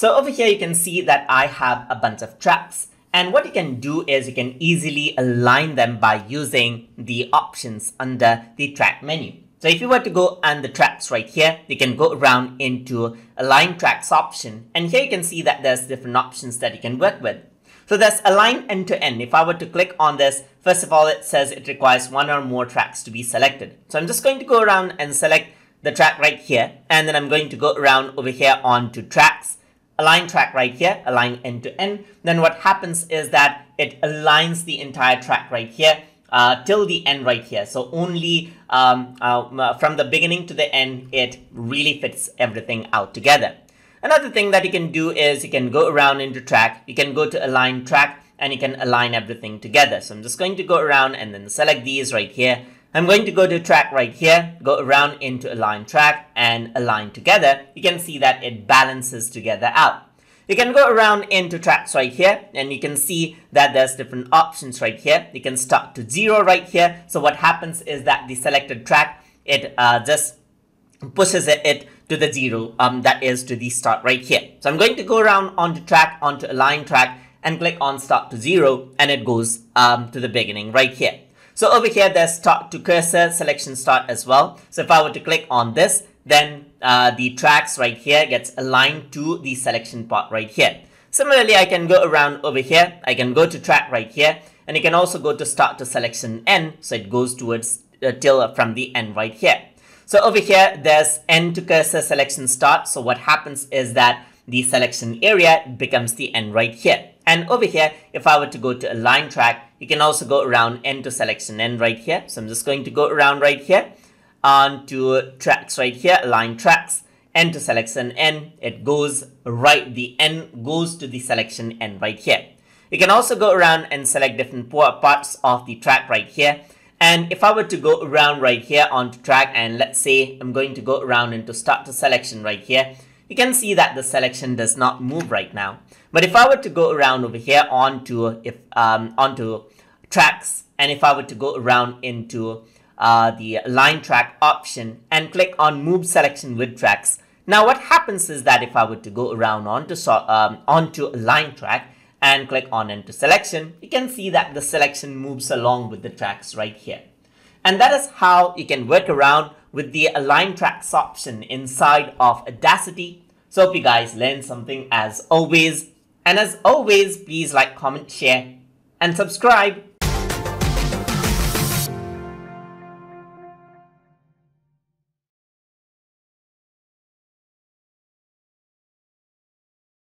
So over here, you can see that I have a bunch of tracks. And what you can do is you can easily align them by using the options under the track menu. So if you were to go under the tracks right here, you can go around into align tracks option. And here you can see that there's different options that you can work with. So there's align end to end. If I were to click on this, first of all, it says it requires one or more tracks to be selected. So I'm just going to go around and select the track right here. And then I'm going to go around over here onto tracks align track right here, align end to end. Then what happens is that it aligns the entire track right here uh, till the end right here. So only um, uh, from the beginning to the end, it really fits everything out together. Another thing that you can do is you can go around into track, you can go to align track and you can align everything together. So I'm just going to go around and then select these right here I'm going to go to track right here, go around into align track and align together. You can see that it balances together out. You can go around into tracks right here and you can see that there's different options right here. You can start to zero right here. So what happens is that the selected track, it uh, just pushes it, it to the zero, um, that is to the start right here. So I'm going to go around onto track, onto align track and click on start to zero and it goes um, to the beginning right here. So over here, there's start to cursor selection start as well. So if I were to click on this, then uh, the tracks right here gets aligned to the selection part right here. Similarly, I can go around over here. I can go to track right here, and you can also go to start to selection end. So it goes towards uh, till from the end right here. So over here, there's end to cursor selection start. So what happens is that the selection area becomes the end right here. And over here, if I were to go to align track, you can also go around end to selection end right here. So I'm just going to go around right here on to tracks right here, align tracks, end to selection end. It goes right, the end goes to the selection end right here. You can also go around and select different parts of the track right here. And if I were to go around right here onto track and let's say I'm going to go around into start to selection right here, you can see that the selection does not move right now. But if I were to go around over here onto if um, onto tracks, and if I were to go around into uh, the line track option and click on move selection with tracks. Now what happens is that if I were to go around onto, so, um, onto line track and click on into selection, you can see that the selection moves along with the tracks right here. And that is how you can work around with the align tracks option inside of Audacity. So hope you guys learned something as always. And as always, please like, comment, share, and subscribe.